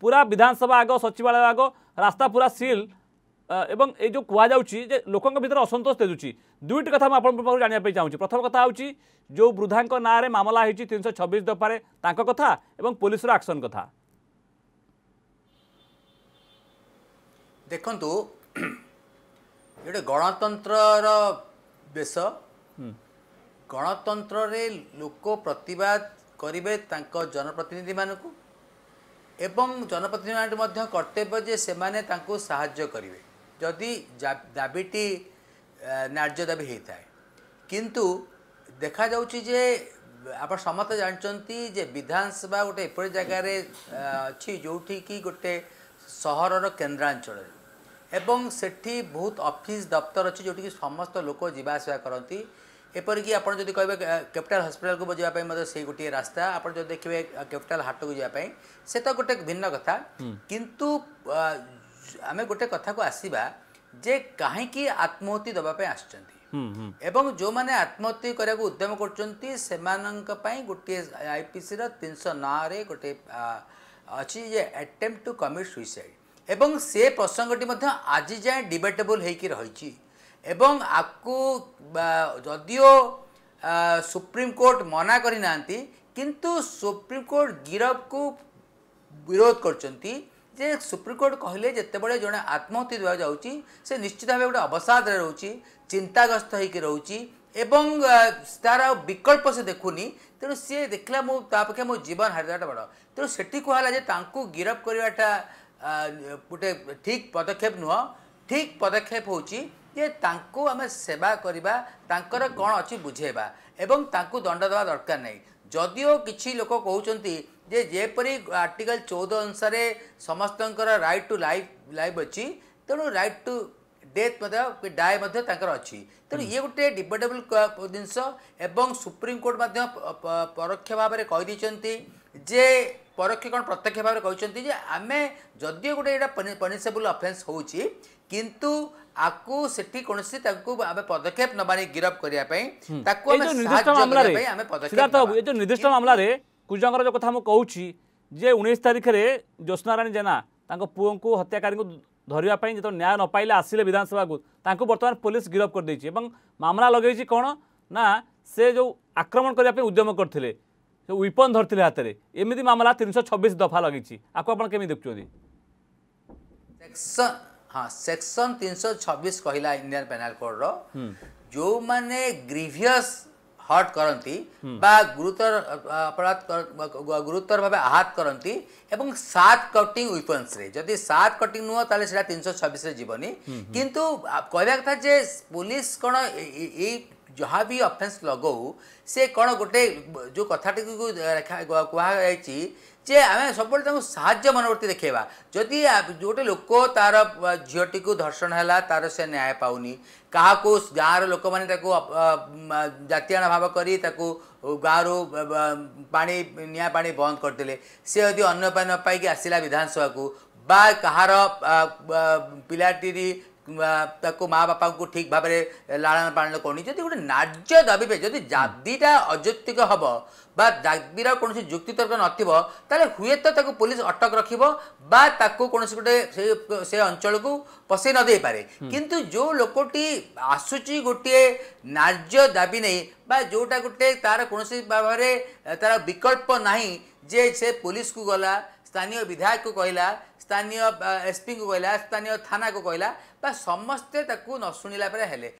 ପୁରା ବିଧାନସଭା ଆଗ ସଚିବାଳୟ ଆଗ ରାସ୍ତା ପୁରା ସିଲ୍ ଏବଂ ଏ ଯେଉଁ କୁହାଯାଉଛି ଯେ ଲୋକଙ୍କ ଭିତରେ ଅସନ୍ତୋଷ ତେଜୁଛି ଦୁଇଟି କଥା ମୁଁ ଆପଣଙ୍କ ପାଖରୁ ଜାଣିବା ପାଇଁ ଚାହୁଁଛି ପ୍ରଥମ କଥା ହେଉଛି ଯେଉଁ ବୃଦ୍ଧାଙ୍କ ନାଁରେ ମାମଲା ହେଇଛି ତିନିଶହ ଛବିଶ ଦଫାରେ ତାଙ୍କ କଥା ଏବଂ ପୋଲିସର ଆକ୍ସନ୍ କଥା ଦେଖନ୍ତୁ ଗୋଟେ ଗଣତନ୍ତ୍ରର ବେଶ ଗଣତନ୍ତ୍ରରେ ଲୋକ ପ୍ରତିବାଦ କରିବେ ତାଙ୍କ ଜନପ୍ରତିନିଧିମାନଙ୍କୁ এবং জনপ্রতিনিধি মধ্যে কর্তব্য যে সেমানে তাঁকু সাহায্য করবে যদি দাবিটি ন্যায্য দাবি হয়ে থাকে কিন্তু দেখা যাচ্ছে যে আপনার সমস্ত জাঁচান যে বিধানসভা গোটে এপরি জায়গায় অছি কি গোটে সহর কেন্দ্রাঞ্চল এবং সেটি বহুত অফিস দপ্তর অ যেটি সমস্ত লোক যা আসা করতে ଏପରିକି ଆପଣ ଯଦି କହିବେ କ୍ୟାପିଟାଲ ହସ୍ପିଟାଲକୁ ଯିବା ପାଇଁ ମଧ୍ୟ ସେଇ ଗୋଟିଏ ରାସ୍ତା ଆପଣ ଯଦି ଦେଖିବେ କ୍ୟାପିଟାଲ ହାଟକୁ ଯିବା ପାଇଁ ସେ ତ ଗୋଟେ ଭିନ୍ନ କଥା କିନ୍ତୁ ଆମେ ଗୋଟେ କଥାକୁ ଆସିବା ଯେ କାହିଁକି ଆତ୍ମହତି ଦେବା ପାଇଁ ଆସିଛନ୍ତି ଏବଂ ଯେଉଁମାନେ ଆତ୍ମହତ୍ୟା କରିବାକୁ ଉଦ୍ୟମ କରୁଛନ୍ତି ସେମାନଙ୍କ ପାଇଁ ଗୋଟିଏ ଆଇପିସିର ତିନିଶହ ନଅରେ ଗୋଟିଏ ଅଛି ଯେ ଆଟେମ୍ପ୍ଟ ଟୁ କମିଟ୍ ସୁଇସାଇଡ୍ ଏବଂ ସେ ପ୍ରସଙ୍ଗଟି ମଧ୍ୟ ଆଜି ଯାଏଁ ଡିବେଟେବୁଲ୍ ହେଇକି ରହିଛି এবং আকু যদিও সুপ্রিমকোর্ট মনা করে না কিন্তু সুপ্রিমকোর্ট গিরফকু বিরোধ করছেন যে সুপ্রিমকোর্ট কহিলে যেতবে জন আত্মহত্যা দেওয়া যাচ্ছি সে নিশ্চিত ভাবে গোটে অবসাদে রয়েছে চিন্তাগ্রস্ত হয়েকি রয়েছে এবং তার বিকল্প সে দেখুনি তেমন সি দেখলা মু তা অপেক্ষা মো জীবন হারিদেওয়াটা বড় তেমন সেটি কুহলা যে তাঁকু গিরফ করাটা গোটে ঠিক পদক্ষেপ নুহ ঠিক পদক্ষেপ হচ্ছে ଯେ ତାଙ୍କୁ ଆମେ ସେବା କରିବା ତାଙ୍କର କ'ଣ ଅଛି ବୁଝେଇବା ଏବଂ ତାଙ୍କୁ ଦଣ୍ଡ ଦେବା ଦରକାର ନାହିଁ ଯଦିଓ କିଛି ଲୋକ କହୁଛନ୍ତି ଯେ ଯେପରି ଆର୍ଟିକଲ ଚଉଦ ଅନୁସାରେ ସମସ୍ତଙ୍କର ରାଇଟ୍ ଟୁ ଲାଇଫ୍ ଲାଇଫ୍ ଅଛି ତେଣୁ ରାଇଟ୍ ଟୁ ଡେଥ୍ ମଧ୍ୟ କି ଡାଏ ମଧ୍ୟ ତାଙ୍କର ଅଛି ତେଣୁ ଇଏ ଗୋଟିଏ ଡିବେଟେବୁଲ ଜିନିଷ ଏବଂ ସୁପ୍ରିମକୋର୍ଟ ମଧ୍ୟ ପରୋକ୍ଷ ଭାବରେ କହିଦେଇଛନ୍ତି ଯେ ପରୋକ୍ଷ କ'ଣ ପ୍ରତ୍ୟକ୍ଷ ଭାବରେ କହିଛନ୍ତି ଯେ ଆମେ ଯଦିଓ ଗୋଟେ ଏଇଟା ପନିସେବୁଲ୍ ଅଫେନ୍ସ ହେଉଛି କିନ୍ତୁ আকু সেটি কোনসি তাকু আমি পদক্ষেপ নবানি গিরফ করিয়া পাই তাকু আমি সাহায্য করিয়া পাই আমি পদক্ষেপ সিদ্ধার্থ বাবু এই যে নির্দিষ্ট মামলারে কুজঙ্কর যে কথা আমি কହୁছি যে 19 তারিখরে জ্যোৎস্নারাণী জেনা তাঙ্ক পুয়ঙ্কু হত্যাকারীঙ্কু ধরিবা পাই যেত ন্যায় নপাইলে আসিলে বিধানসভাকু তাঙ্কু বর্তমান পুলিশ গিরফ করে দেইছি এবং মামলা লগাইছি কোন না সে যে আক্রমণ করিয়া পাই উদ্যম করতিলে ୱେପନ୍ ଧରିଥିଲେ ହାତରେ ଏମିତି ମାମଲା ତିନିଶହ ଛବିଶ ଦଫା ଲଗିଛି ଆକୁ ଆପଣ କେମିତି ଦେଖୁଛନ୍ତି हाँ सेक्शन 326 कहला इंडियन पेनाल कोड रो माने ग्रीवियस হট করতে বা গুরুতর অপরাধ গুরুতর ভাবে আহাত করতে এবং সাত কটিং ওয়েপন্সরে যদি সাত কটিং নুহ তাহলে সেটা তিনশো ছবিশে যাবনি কিন্তু কহা কথা যে পুলিশ কোণ এই ᱡᱚᱦᱟᱨ ᱵᱤ オ ᱯᱮᱱᱥ ᱞᱚᱜᱚ ᱥᱮ ᱠᱚᱱᱚ ᱜᱚᱴᱮ ᱡᱚ ᱠᱚᱛᱷᱟ ᱴᱤᱠᱩ ᱨᱮᱠᱷᱟᱭ ᱜᱚᱣᱟ ᱠᱚᱦᱟᱭ ᱪᱤ ᱡᱮ ᱟᱢᱮ ᱥᱚᱵᱚᱛᱟ ᱥᱟᱦᱟᱡᱭ ᱢᱚᱱᱚᱨᱛᱤ ᱫᱮᱠᱷᱮᱣᱟ ᱡᱚᱫᱤ ᱡᱚᱴᱮ ᱞᱚᱠᱚ ᱛᱟᱨᱟ ᱡᱤᱭᱚᱴᱤ ᱠᱩ ᱫᱷᱟᱨᱥᱚᱱ ᱦᱮᱞᱟ ᱛᱟᱨᱚ ᱥᱮ ನ್ಯಾಯ ᱯᱟᱣᱩᱱᱤ ᱠᱟᱦᱟ ᱠᱚᱥ ᱜᱟᱨ ᱞᱚᱠᱚᱢᱟᱱ ᱛᱮᱠᱚ ᱡᱟᱛᱤᱭᱟᱱᱟ ᱵᱷᱟᱵ କରି ᱛᱟᱠᱚ ᱜᱟᱨᱚ ᱯᱟᱱᱤ ᱱᱤᱭᱟ ᱯᱟᱱᱤ ᱵᱚᱸᱫ ᱠᱟᱹᱨᱛᱤᱞᱮ ᱥᱮ ᱡᱚᱫᱤ ᱚᱱ્ય ତାକୁ ମା ବାପାଙ୍କୁ ଠିକ୍ ଭାବରେ ଲାଳନ ପାଳନ କରୁନି ଯଦି ଗୋଟେ ନାର୍ଯ୍ୟ ଦାବି ପାଇଁ ଯଦି ଦାବିଟା ଅଯୌକ୍ତିକ ହେବ ବା ଦାବିର କୌଣସି ଯୁକ୍ତିତର୍କ ନଥିବ ତାହେଲେ ହୁଏତ ତାକୁ ପୋଲିସ ଅଟକ ରଖିବ ବା ତାକୁ କୌଣସି ଗୋଟେ ସେ ଅଞ୍ଚଳକୁ ପଶେଇ ନ ଦେଇପାରେ କିନ୍ତୁ ଯେଉଁ ଲୋକଟି ଆସୁଛି ଗୋଟିଏ ନାର୍ଯ୍ୟ ଦାବି ନେଇ ବା ଯେଉଁଟା ଗୋଟେ ତାର କୌଣସି ଭାବରେ ତାର ବିକଳ୍ପ ନାହିଁ ଯେ ସେ ପୋଲିସକୁ ଗଲା ସ୍ଥାନୀୟ ବିଧାୟକକୁ କହିଲା ସ୍ଥାନୀୟ ଏସ୍ପିଙ୍କୁ କହିଲା ସ୍ଥାନୀୟ ଥାନାକୁ କହିଲା ବା ସମସ୍ତେ ତାକୁ ନ ଶୁଣିଲା ପରେ ହେଲେ